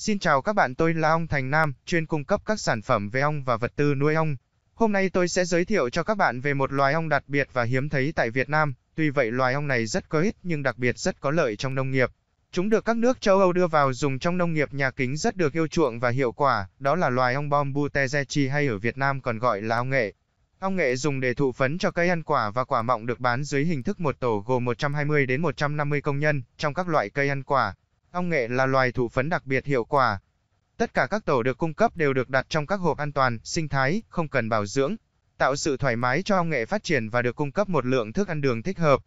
Xin chào các bạn tôi là ông Thành Nam, chuyên cung cấp các sản phẩm về ong và vật tư nuôi ong. Hôm nay tôi sẽ giới thiệu cho các bạn về một loài ong đặc biệt và hiếm thấy tại Việt Nam. Tuy vậy loài ong này rất có ích nhưng đặc biệt rất có lợi trong nông nghiệp. Chúng được các nước châu Âu đưa vào dùng trong nông nghiệp nhà kính rất được yêu chuộng và hiệu quả, đó là loài ong bom butezechi hay ở Việt Nam còn gọi là ong nghệ. Ong nghệ dùng để thụ phấn cho cây ăn quả và quả mọng được bán dưới hình thức một tổ gồm 120 đến 150 công nhân trong các loại cây ăn quả. Ong nghệ là loài thụ phấn đặc biệt hiệu quả. Tất cả các tổ được cung cấp đều được đặt trong các hộp an toàn, sinh thái, không cần bảo dưỡng, tạo sự thoải mái cho ong nghệ phát triển và được cung cấp một lượng thức ăn đường thích hợp.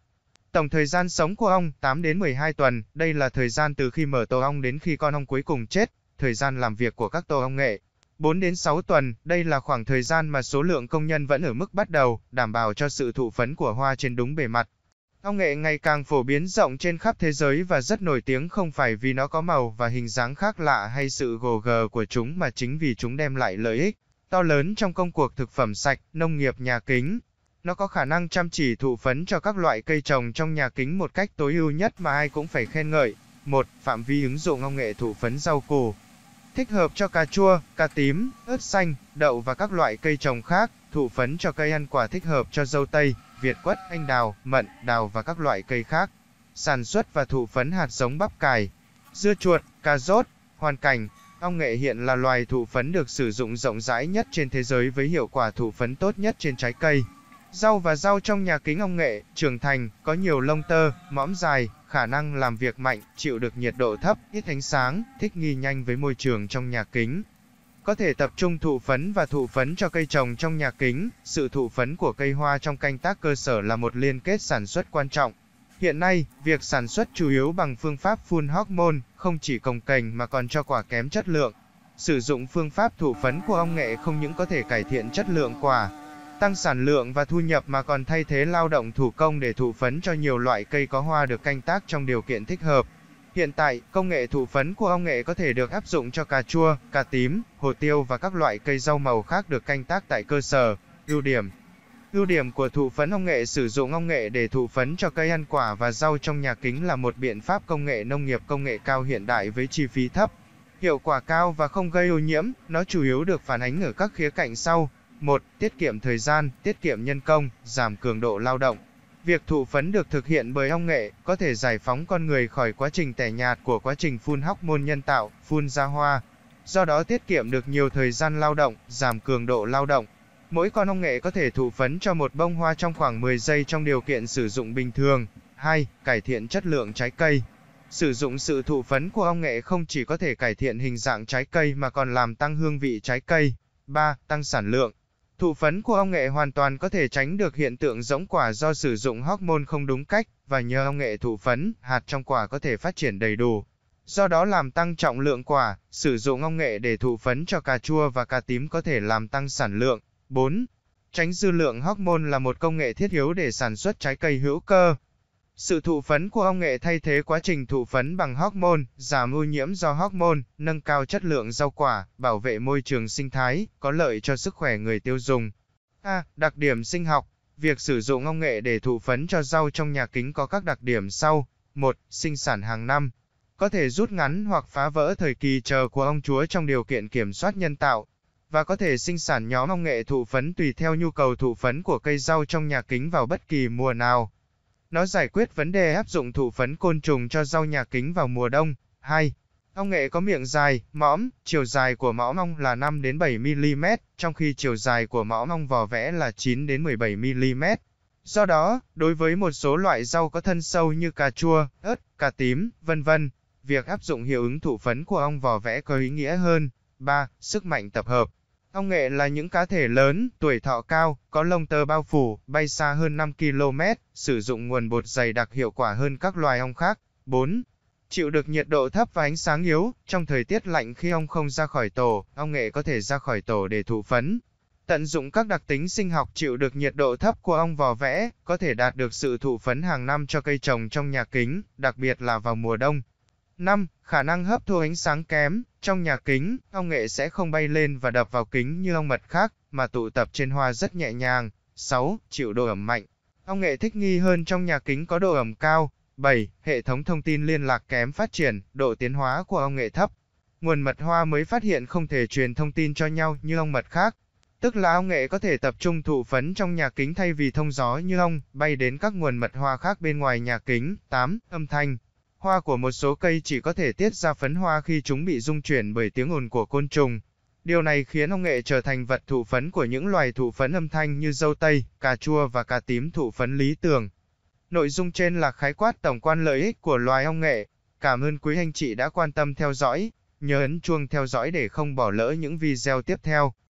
Tổng thời gian sống của ong 8 đến 12 tuần, đây là thời gian từ khi mở tổ ong đến khi con ong cuối cùng chết, thời gian làm việc của các tổ ong nghệ. 4 đến 6 tuần, đây là khoảng thời gian mà số lượng công nhân vẫn ở mức bắt đầu, đảm bảo cho sự thụ phấn của hoa trên đúng bề mặt. Ong nghệ ngày càng phổ biến rộng trên khắp thế giới và rất nổi tiếng không phải vì nó có màu và hình dáng khác lạ hay sự gồ gờ của chúng mà chính vì chúng đem lại lợi ích to lớn trong công cuộc thực phẩm sạch, nông nghiệp nhà kính. Nó có khả năng chăm chỉ thụ phấn cho các loại cây trồng trong nhà kính một cách tối ưu nhất mà ai cũng phải khen ngợi. 1. Phạm vi ứng dụng ong nghệ thụ phấn rau củ Thích hợp cho cà chua, cà tím, ớt xanh, đậu và các loại cây trồng khác, thụ phấn cho cây ăn quả thích hợp cho dâu tây việt quất, anh đào, mận, đào và các loại cây khác. Sản xuất và thụ phấn hạt giống bắp cải, dưa chuột, cà rốt, hoàn cảnh. Ong nghệ hiện là loài thụ phấn được sử dụng rộng rãi nhất trên thế giới với hiệu quả thụ phấn tốt nhất trên trái cây. Rau và rau trong nhà kính ong nghệ, trưởng thành, có nhiều lông tơ, mõm dài, khả năng làm việc mạnh, chịu được nhiệt độ thấp, ít ánh sáng, thích nghi nhanh với môi trường trong nhà kính. Có thể tập trung thụ phấn và thụ phấn cho cây trồng trong nhà kính, sự thụ phấn của cây hoa trong canh tác cơ sở là một liên kết sản xuất quan trọng. Hiện nay, việc sản xuất chủ yếu bằng phương pháp phun hormone không chỉ cồng cành mà còn cho quả kém chất lượng. Sử dụng phương pháp thụ phấn của ông nghệ không những có thể cải thiện chất lượng quả, tăng sản lượng và thu nhập mà còn thay thế lao động thủ công để thụ phấn cho nhiều loại cây có hoa được canh tác trong điều kiện thích hợp. Hiện tại, công nghệ thụ phấn của ông nghệ có thể được áp dụng cho cà chua, cà tím, hồ tiêu và các loại cây rau màu khác được canh tác tại cơ sở. Ưu điểm Ưu điểm của thụ phấn ông nghệ sử dụng ông nghệ để thụ phấn cho cây ăn quả và rau trong nhà kính là một biện pháp công nghệ nông nghiệp công nghệ cao hiện đại với chi phí thấp, hiệu quả cao và không gây ô nhiễm, nó chủ yếu được phản ánh ở các khía cạnh sau. 1. Tiết kiệm thời gian, tiết kiệm nhân công, giảm cường độ lao động. Việc thụ phấn được thực hiện bởi ong nghệ, có thể giải phóng con người khỏi quá trình tẻ nhạt của quá trình phun hóc môn nhân tạo, phun ra hoa. Do đó tiết kiệm được nhiều thời gian lao động, giảm cường độ lao động. Mỗi con ong nghệ có thể thụ phấn cho một bông hoa trong khoảng 10 giây trong điều kiện sử dụng bình thường. 2. Cải thiện chất lượng trái cây. Sử dụng sự thụ phấn của ong nghệ không chỉ có thể cải thiện hình dạng trái cây mà còn làm tăng hương vị trái cây. 3. Tăng sản lượng. Thụ phấn của ong nghệ hoàn toàn có thể tránh được hiện tượng rỗng quả do sử dụng hormone không đúng cách, và nhờ ong nghệ thụ phấn, hạt trong quả có thể phát triển đầy đủ. Do đó làm tăng trọng lượng quả, sử dụng ong nghệ để thụ phấn cho cà chua và cà tím có thể làm tăng sản lượng. 4. Tránh dư lượng hormone là một công nghệ thiết yếu để sản xuất trái cây hữu cơ. Sự thụ phấn của ong nghệ thay thế quá trình thụ phấn bằng hormone, giảm ô nhiễm do hormone, nâng cao chất lượng rau quả, bảo vệ môi trường sinh thái, có lợi cho sức khỏe người tiêu dùng. A. À, đặc điểm sinh học Việc sử dụng ong nghệ để thụ phấn cho rau trong nhà kính có các đặc điểm sau. 1. Sinh sản hàng năm Có thể rút ngắn hoặc phá vỡ thời kỳ chờ của ong chúa trong điều kiện kiểm soát nhân tạo, và có thể sinh sản nhóm ong nghệ thụ phấn tùy theo nhu cầu thụ phấn của cây rau trong nhà kính vào bất kỳ mùa nào. Nó giải quyết vấn đề áp dụng thụ phấn côn trùng cho rau nhà kính vào mùa đông. 2. Ong nghệ có miệng dài, mõm, chiều dài của mõm ong là 5 đến 7 mm, trong khi chiều dài của mõm ong vỏ vẽ là 9 đến 17 mm. Do đó, đối với một số loại rau có thân sâu như cà chua, ớt, cà tím, vân vân, việc áp dụng hiệu ứng thụ phấn của ong vỏ vẽ có ý nghĩa hơn. 3. Sức mạnh tập hợp Ong nghệ là những cá thể lớn, tuổi thọ cao, có lông tơ bao phủ, bay xa hơn 5 km, sử dụng nguồn bột dày đặc hiệu quả hơn các loài ong khác. 4. Chịu được nhiệt độ thấp và ánh sáng yếu, trong thời tiết lạnh khi ong không ra khỏi tổ, ong nghệ có thể ra khỏi tổ để thụ phấn. Tận dụng các đặc tính sinh học chịu được nhiệt độ thấp của ong vò vẽ, có thể đạt được sự thụ phấn hàng năm cho cây trồng trong nhà kính, đặc biệt là vào mùa đông. 5. Khả năng hấp thu ánh sáng kém, trong nhà kính, ong nghệ sẽ không bay lên và đập vào kính như ong mật khác, mà tụ tập trên hoa rất nhẹ nhàng. 6. Chịu độ ẩm mạnh. Ong nghệ thích nghi hơn trong nhà kính có độ ẩm cao. 7. Hệ thống thông tin liên lạc kém phát triển, độ tiến hóa của ong nghệ thấp. Nguồn mật hoa mới phát hiện không thể truyền thông tin cho nhau như ong mật khác. Tức là ong nghệ có thể tập trung thụ phấn trong nhà kính thay vì thông gió như ong, bay đến các nguồn mật hoa khác bên ngoài nhà kính. 8. Âm thanh. Hoa của một số cây chỉ có thể tiết ra phấn hoa khi chúng bị rung chuyển bởi tiếng ồn của côn trùng. Điều này khiến ông nghệ trở thành vật thụ phấn của những loài thụ phấn âm thanh như dâu tây, cà chua và cà tím thụ phấn lý tưởng. Nội dung trên là khái quát tổng quan lợi ích của loài ong nghệ. Cảm ơn quý anh chị đã quan tâm theo dõi. Nhớ ấn chuông theo dõi để không bỏ lỡ những video tiếp theo.